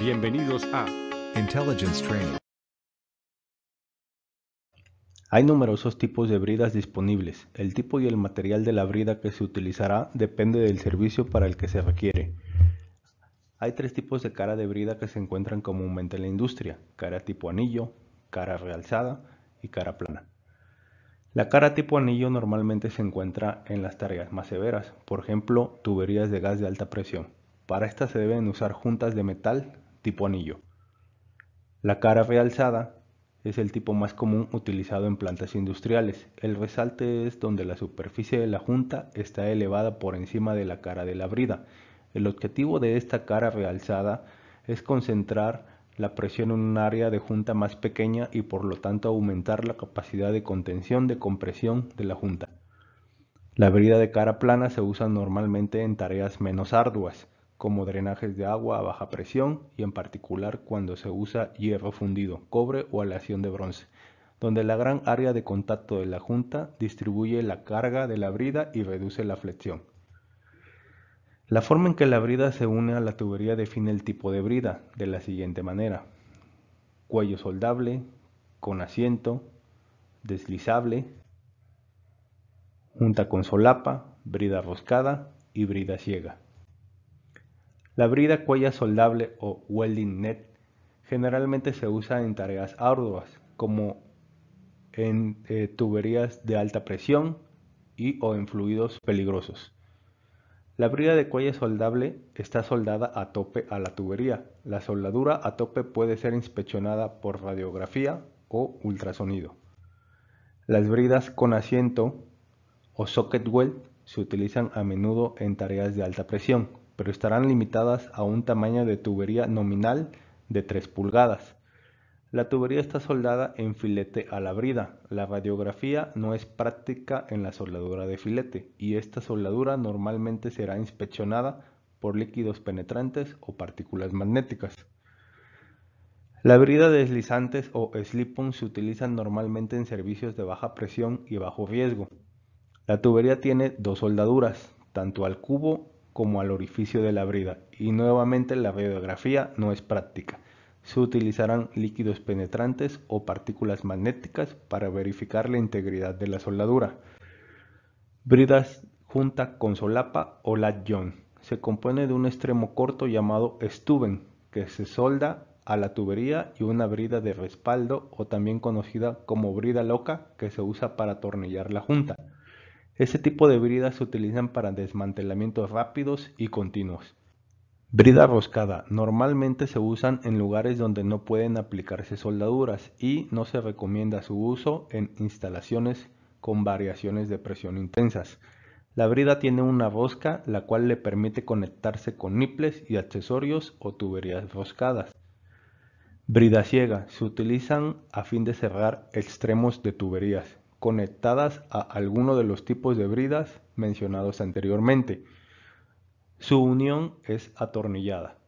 Bienvenidos a Intelligence Training. Hay numerosos tipos de bridas disponibles. El tipo y el material de la brida que se utilizará depende del servicio para el que se requiere. Hay tres tipos de cara de brida que se encuentran comúnmente en la industria. Cara tipo anillo, cara realzada y cara plana. La cara tipo anillo normalmente se encuentra en las tareas más severas, por ejemplo tuberías de gas de alta presión. Para estas se deben usar juntas de metal tipo anillo. La cara realzada es el tipo más común utilizado en plantas industriales. El resalte es donde la superficie de la junta está elevada por encima de la cara de la brida. El objetivo de esta cara realzada es concentrar la presión en un área de junta más pequeña y por lo tanto aumentar la capacidad de contención de compresión de la junta. La brida de cara plana se usa normalmente en tareas menos arduas, como drenajes de agua a baja presión y en particular cuando se usa hierro fundido, cobre o aleación de bronce, donde la gran área de contacto de la junta distribuye la carga de la brida y reduce la flexión. La forma en que la brida se une a la tubería define el tipo de brida de la siguiente manera. Cuello soldable, con asiento, deslizable, junta con solapa, brida roscada y brida ciega. La brida cuella soldable o welding net generalmente se usa en tareas arduas como en eh, tuberías de alta presión y o en fluidos peligrosos. La brida de Cuella soldable está soldada a tope a la tubería. La soldadura a tope puede ser inspeccionada por radiografía o ultrasonido. Las bridas con asiento o socket weld se utilizan a menudo en tareas de alta presión pero estarán limitadas a un tamaño de tubería nominal de 3 pulgadas. La tubería está soldada en filete a la brida. La radiografía no es práctica en la soldadura de filete y esta soldadura normalmente será inspeccionada por líquidos penetrantes o partículas magnéticas. La brida deslizantes o slip se utilizan normalmente en servicios de baja presión y bajo riesgo. La tubería tiene dos soldaduras, tanto al cubo como al orificio de la brida y nuevamente la radiografía no es práctica. Se utilizarán líquidos penetrantes o partículas magnéticas para verificar la integridad de la soldadura. Bridas junta con solapa o latjon Se compone de un extremo corto llamado stuben que se solda a la tubería y una brida de respaldo o también conocida como brida loca que se usa para atornillar la junta. Este tipo de bridas se utilizan para desmantelamientos rápidos y continuos. Brida roscada. Normalmente se usan en lugares donde no pueden aplicarse soldaduras y no se recomienda su uso en instalaciones con variaciones de presión intensas. La brida tiene una rosca la cual le permite conectarse con niples y accesorios o tuberías roscadas. Brida ciega. Se utilizan a fin de cerrar extremos de tuberías conectadas a alguno de los tipos de bridas mencionados anteriormente. Su unión es atornillada.